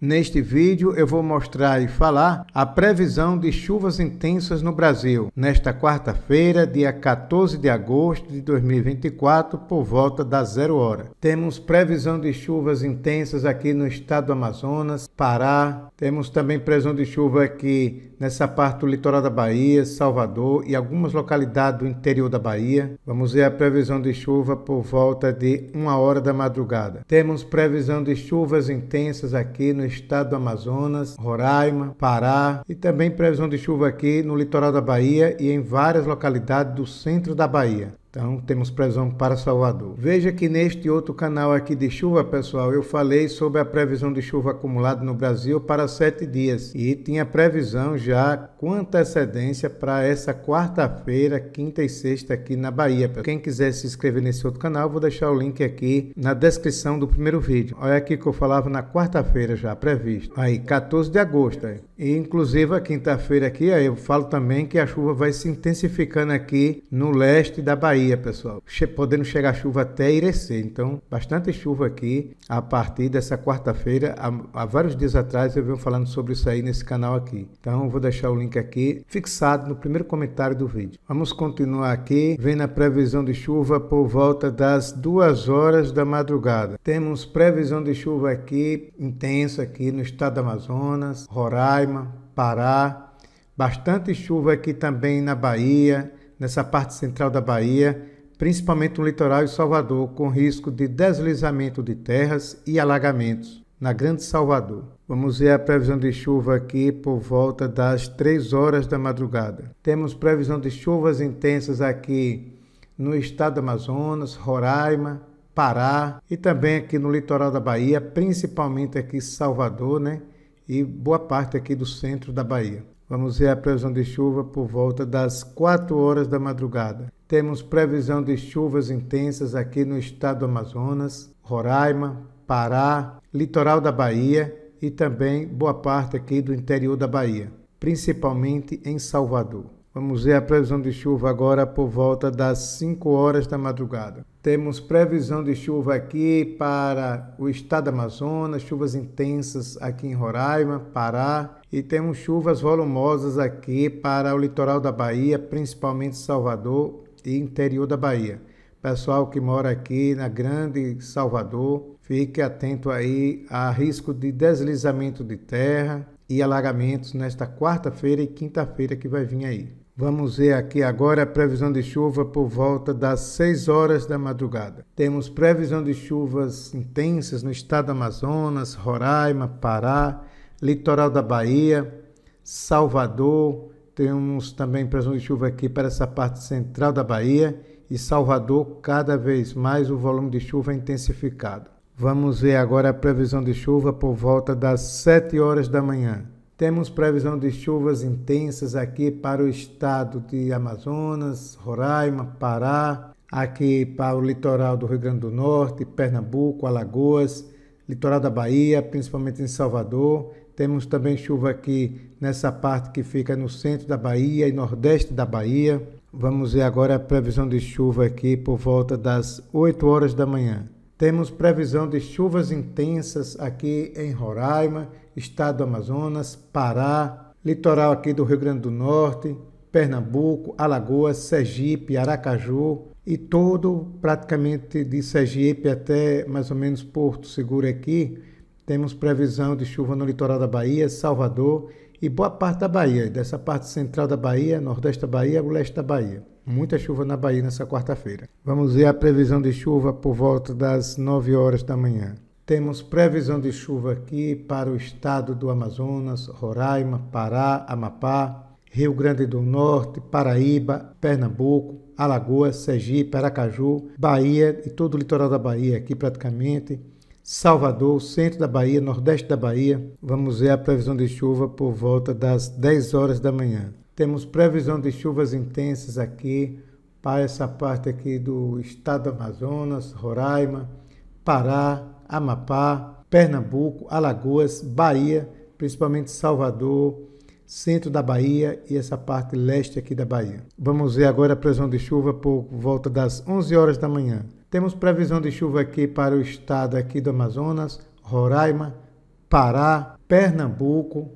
Neste vídeo eu vou mostrar e falar a previsão de chuvas intensas no Brasil nesta quarta-feira, dia 14 de agosto de 2024, por volta das zero hora. Temos previsão de chuvas intensas aqui no estado do Amazonas, Pará, temos também previsão de chuva aqui nessa parte do litoral da Bahia, Salvador e algumas localidades do interior da Bahia. Vamos ver a previsão de chuva por volta de uma hora da madrugada. Temos previsão de chuvas intensas aqui no estado do Amazonas, Roraima, Pará e também previsão de chuva aqui no litoral da Bahia e em várias localidades do centro da Bahia. Então, temos previsão para Salvador. Veja que neste outro canal aqui de chuva, pessoal, eu falei sobre a previsão de chuva acumulada no Brasil para sete dias. E tinha previsão já com antecedência para essa quarta-feira, quinta e sexta aqui na Bahia. Quem quiser se inscrever nesse outro canal, vou deixar o link aqui na descrição do primeiro vídeo. Olha aqui que eu falava na quarta-feira já previsto. Aí, 14 de agosto. Aí. E inclusive a quinta-feira aqui, aí eu falo também que a chuva vai se intensificando aqui no leste da Bahia Bahia, pessoal, podendo chegar chuva até Irecê. Então, bastante chuva aqui a partir dessa quarta-feira. Há, há, vários dias atrás eu venho falando sobre isso aí nesse canal aqui. Então, vou deixar o link aqui fixado no primeiro comentário do vídeo. Vamos continuar aqui, vendo a previsão de chuva por volta das 2 horas da madrugada. Temos previsão de chuva aqui intensa aqui no estado do Amazonas, Roraima, Pará, bastante chuva aqui também na Bahia, nessa parte central da Bahia, principalmente no litoral e Salvador, com risco de deslizamento de terras e alagamentos na Grande Salvador. Vamos ver a previsão de chuva aqui por volta das 3 horas da madrugada. Temos previsão de chuvas intensas aqui no estado do Amazonas, Roraima, Pará e também aqui no litoral da Bahia, principalmente aqui Salvador, né? E boa parte aqui do centro da Bahia. Vamos ver a previsão de chuva por volta das 4 horas da madrugada. Temos previsão de chuvas intensas aqui no estado do Amazonas, Roraima, Pará, litoral da Bahia e também boa parte aqui do interior da Bahia, principalmente em Salvador. Vamos ver a previsão de chuva agora por volta das 5 horas da madrugada. Temos previsão de chuva aqui para o estado do Amazonas, chuvas intensas aqui em Roraima, Pará, e temos chuvas volumosas aqui para o litoral da Bahia, principalmente Salvador e interior da Bahia. Pessoal que mora aqui na Grande Salvador, fique atento aí a risco de deslizamento de terra e alagamentos nesta quarta-feira e quinta-feira que vai vir aí. Vamos ver aqui agora a previsão de chuva por volta das 6 horas da madrugada. Temos previsão de chuvas intensas no estado do Amazonas, Roraima, Pará, litoral da Bahia, Salvador. Temos também previsão de chuva aqui para essa parte central da Bahia e Salvador, cada vez mais o volume de chuva é intensificado. Vamos ver agora a previsão de chuva por volta das 7 horas da manhã. Temos previsão de chuvas intensas aqui para o estado de Amazonas, Roraima, Pará, aqui para o litoral do Rio Grande do Norte, Pernambuco, Alagoas, litoral da Bahia, principalmente em Salvador. Temos também chuva aqui nessa parte que fica no centro da Bahia e nordeste da Bahia. Vamos ver agora a previsão de chuva aqui por volta das 8 horas da manhã. Temos previsão de chuvas intensas aqui em Roraima, estado do Amazonas, Pará, litoral aqui do Rio Grande do Norte, Pernambuco, Alagoas, Sergipe, Aracaju e todo praticamente de Sergipe até mais ou menos Porto Seguro aqui, temos previsão de chuva no litoral da Bahia, Salvador e boa parte da Bahia, dessa parte central da Bahia, nordeste da Bahia, o leste da Bahia. Muita chuva na Bahia nessa quarta-feira. Vamos ver a previsão de chuva por volta das 9 horas da manhã. Temos previsão de chuva aqui para o estado do Amazonas, Roraima, Pará, Amapá, Rio Grande do Norte, Paraíba, Pernambuco, Alagoas, Sergipe, Aracaju, Bahia e todo o litoral da Bahia aqui praticamente Salvador, centro da Bahia, nordeste da Bahia. Vamos ver a previsão de chuva por volta das 10 horas da manhã. Temos previsão de chuvas intensas aqui para essa parte aqui do estado do Amazonas, Roraima, Pará, Amapá, Pernambuco, Alagoas, Bahia, principalmente Salvador, centro da Bahia e essa parte leste aqui da Bahia. Vamos ver agora a previsão de chuva por volta das 11 horas da manhã. Temos previsão de chuva aqui para o estado aqui do Amazonas, Roraima, Pará, Pernambuco,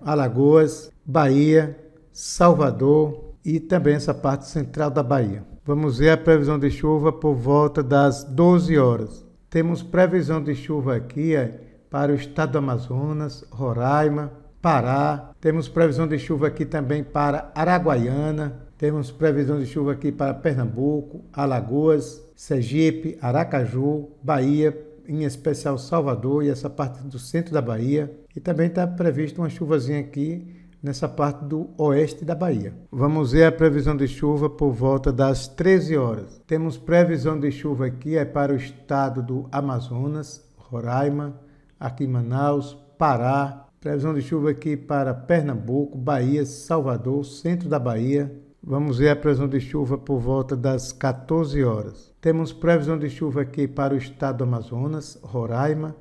Alagoas, Bahia, Salvador e também essa parte central da Bahia. Vamos ver a previsão de chuva por volta das 12 horas. Temos previsão de chuva aqui é, para o estado do Amazonas, Roraima, Pará. Temos previsão de chuva aqui também para Araguaiana. Temos previsão de chuva aqui para Pernambuco, Alagoas, Sergipe, Aracaju, Bahia, em especial Salvador e essa parte do centro da Bahia. E também está prevista uma chuvazinha aqui nessa parte do oeste da Bahia. Vamos ver a previsão de chuva por volta das 13 horas. Temos previsão de chuva aqui é para o estado do Amazonas, Roraima, aqui em Manaus, Pará. Previsão de chuva aqui para Pernambuco, Bahia, Salvador, centro da Bahia, Vamos ver a previsão de chuva por volta das 14 horas. Temos previsão de chuva aqui para o estado do Amazonas, Roraima,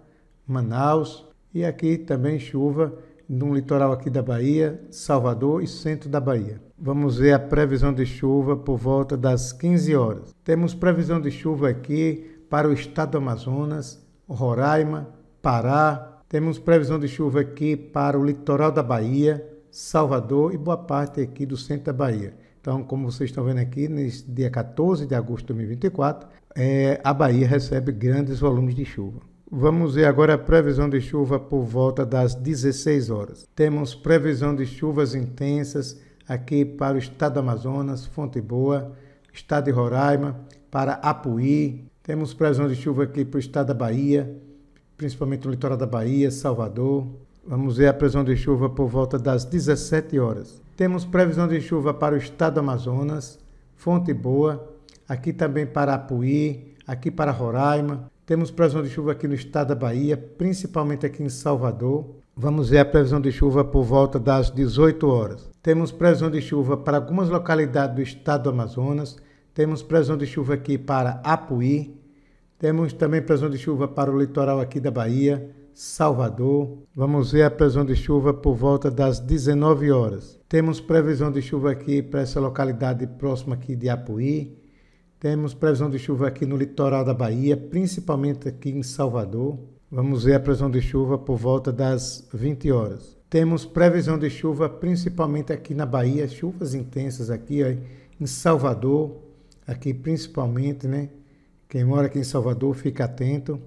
Manaus e aqui também chuva no litoral aqui da Bahia, Salvador e centro da Bahia. Vamos ver a previsão de chuva por volta das 15 horas. Temos previsão de chuva aqui para o estado do Amazonas, Roraima, Pará. Temos previsão de chuva aqui para o litoral da Bahia, Salvador e boa parte aqui do centro da Bahia. Então, como vocês estão vendo aqui, nesse dia 14 de agosto de 2024, é, a Bahia recebe grandes volumes de chuva. Vamos ver agora a previsão de chuva por volta das 16 horas. Temos previsão de chuvas intensas aqui para o estado do Amazonas, Fonte Boa, estado de Roraima, para Apuí. Temos previsão de chuva aqui para o estado da Bahia, principalmente no litoral da Bahia, Salvador. Vamos ver a previsão de chuva por volta das 17 horas. Temos previsão de chuva para o estado do Amazonas, Fonte Boa, aqui também para Apuí, aqui para Roraima. Temos previsão de chuva aqui no estado da Bahia, principalmente aqui em Salvador. Vamos ver a previsão de chuva por volta das 18 horas. Temos previsão de chuva para algumas localidades do estado do Amazonas. Temos previsão de chuva aqui para Apuí. Temos também previsão de chuva para o litoral aqui da Bahia, Salvador. Vamos ver a previsão de chuva por volta das 19 horas. Temos previsão de chuva aqui para essa localidade próxima aqui de Apuí. Temos previsão de chuva aqui no litoral da Bahia, principalmente aqui em Salvador. Vamos ver a previsão de chuva por volta das 20 horas. Temos previsão de chuva principalmente aqui na Bahia, chuvas intensas aqui ó, em Salvador, aqui principalmente, né? Quem mora aqui em Salvador, fica atento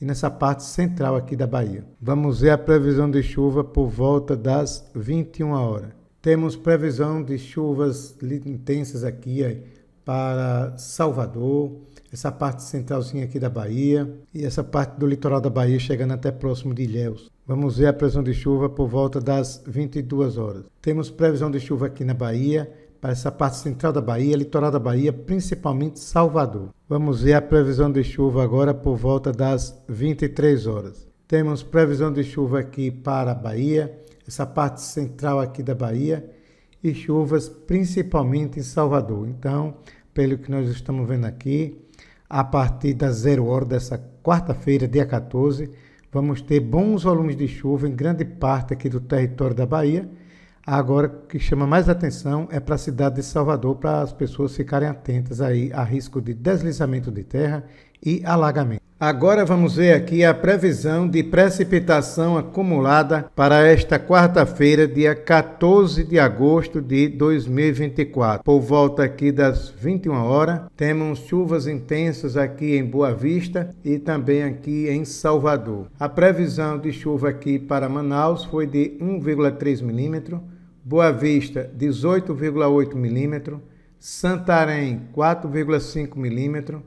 e nessa parte central aqui da Bahia. Vamos ver a previsão de chuva por volta das 21 horas. Temos previsão de chuvas intensas aqui para Salvador, essa parte centralzinha aqui da Bahia e essa parte do litoral da Bahia chegando até próximo de Ilhéus. Vamos ver a previsão de chuva por volta das 22 horas. Temos previsão de chuva aqui na Bahia, para essa parte central da Bahia, litoral da Bahia, principalmente Salvador. Vamos ver a previsão de chuva agora por volta das 23 horas. Temos previsão de chuva aqui para a Bahia, essa parte central aqui da Bahia, e chuvas principalmente em Salvador. Então, pelo que nós estamos vendo aqui, a partir das 0 horas dessa quarta-feira, dia 14, vamos ter bons volumes de chuva em grande parte aqui do território da Bahia Agora, o que chama mais atenção é para a cidade de Salvador, para as pessoas ficarem atentas aí a risco de deslizamento de terra e alagamento. Agora vamos ver aqui a previsão de precipitação acumulada para esta quarta-feira, dia 14 de agosto de 2024. Por volta aqui das 21 horas, temos chuvas intensas aqui em Boa Vista e também aqui em Salvador. A previsão de chuva aqui para Manaus foi de 1,3 milímetro, Boa Vista 18,8 milímetro, Santarém 4,5 milímetro,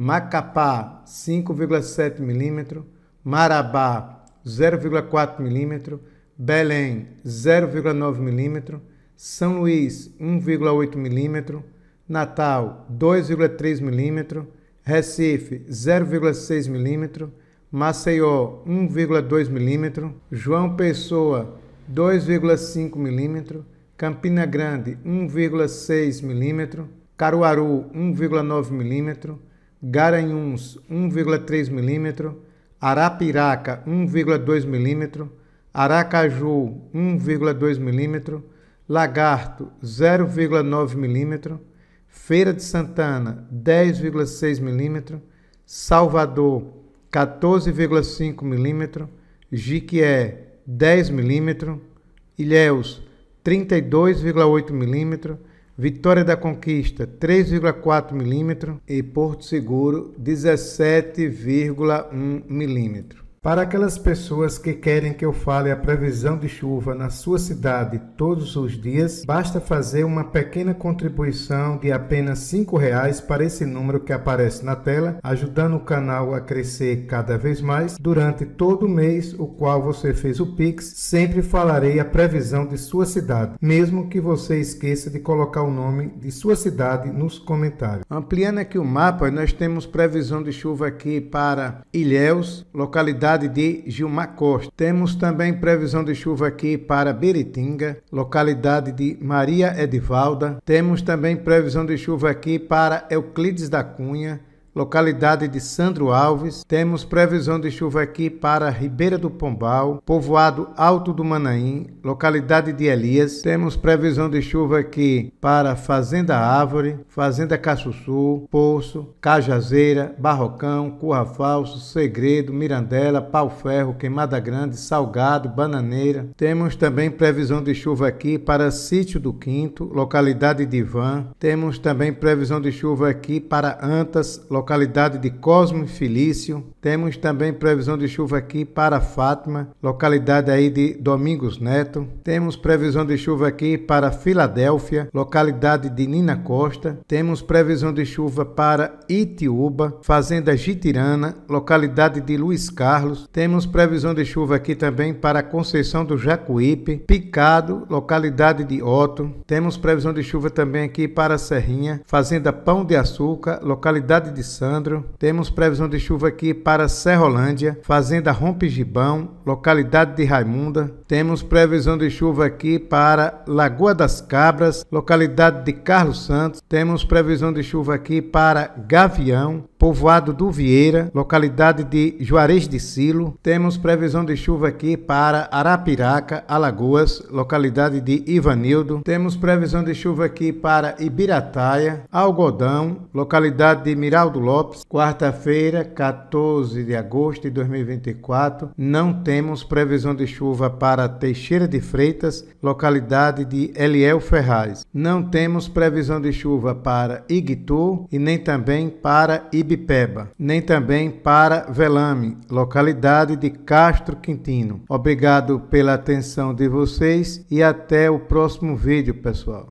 Macapá 5,7 milímetro, Marabá 0,4 milímetro, Belém 0,9 milímetro, São Luís 1,8 milímetro, Natal 2,3 milímetro, Recife 0,6 milímetro, Maceió 1,2 milímetro, João Pessoa 2,5 milímetro, Campina Grande 1,6 milímetro, Caruaru 1,9 milímetro, Garanhuns 1,3 mm, Arapiraca 1,2 mm, Aracaju 1,2 mm, Lagarto 0,9 mm, Feira de Santana 10,6 mm, Salvador 14,5 mm, Jiquié 10 mm, Ilhéus 32,8 mm, Vitória da Conquista 3,4 mm e Porto Seguro 17,1 mm. Para aquelas pessoas que querem que eu fale a previsão de chuva na sua cidade todos os dias, basta fazer uma pequena contribuição de apenas R$ reais para esse número que aparece na tela, ajudando o canal a crescer cada vez mais. Durante todo o mês o qual você fez o Pix, sempre falarei a previsão de sua cidade, mesmo que você esqueça de colocar o nome de sua cidade nos comentários. Ampliando aqui o mapa, nós temos previsão de chuva aqui para Ilhéus, localidade cidade de Gilmar Costa. Temos também previsão de chuva aqui para Beritinga, localidade de Maria Edivalda. Temos também previsão de chuva aqui para Euclides da Cunha, localidade de Sandro Alves. Temos previsão de chuva aqui para Ribeira do Pombal, povoado Alto do Manaim, localidade de Elias. Temos previsão de chuva aqui para Fazenda Árvore, Fazenda Caçuçu, Poço, Cajazeira, Barrocão, Curra Falso, Segredo, Mirandela, Pau Ferro, Queimada Grande, Salgado, Bananeira. Temos também previsão de chuva aqui para Sítio do Quinto, localidade de Van. Temos também previsão de chuva aqui para Antas, localidade localidade de Cosmo e Felício. Temos também previsão de chuva aqui para Fátima, localidade aí de Domingos Neto. Temos previsão de chuva aqui para Filadélfia, localidade de Nina Costa. Temos previsão de chuva para Itiúba, Fazenda Gitirana, localidade de Luiz Carlos. Temos previsão de chuva aqui também para Conceição do Jacuípe, Picado, localidade de Otto. Temos previsão de chuva também aqui para Serrinha, Fazenda Pão de Açúcar, localidade de temos previsão de chuva aqui para Serrolândia, Fazenda Rompe Gibão, localidade de Raimunda. Temos previsão de chuva aqui para Lagoa das Cabras, localidade de Carlos Santos. Temos previsão de chuva aqui para Gavião, Povoado do Vieira, localidade de Juarez de Silo. Temos previsão de chuva aqui para Arapiraca, Alagoas, localidade de Ivanildo. Temos previsão de chuva aqui para Ibirataia, Algodão, localidade de Miraldo Lopes. Quarta-feira, 14 de agosto de 2024. Não temos previsão de chuva para Teixeira de Freitas, localidade de Eliel Ferraz. Não temos previsão de chuva para Iguitu e nem também para Ibirataia. Ibipeba, nem também para Velame, localidade de Castro Quintino. Obrigado pela atenção de vocês e até o próximo vídeo, pessoal.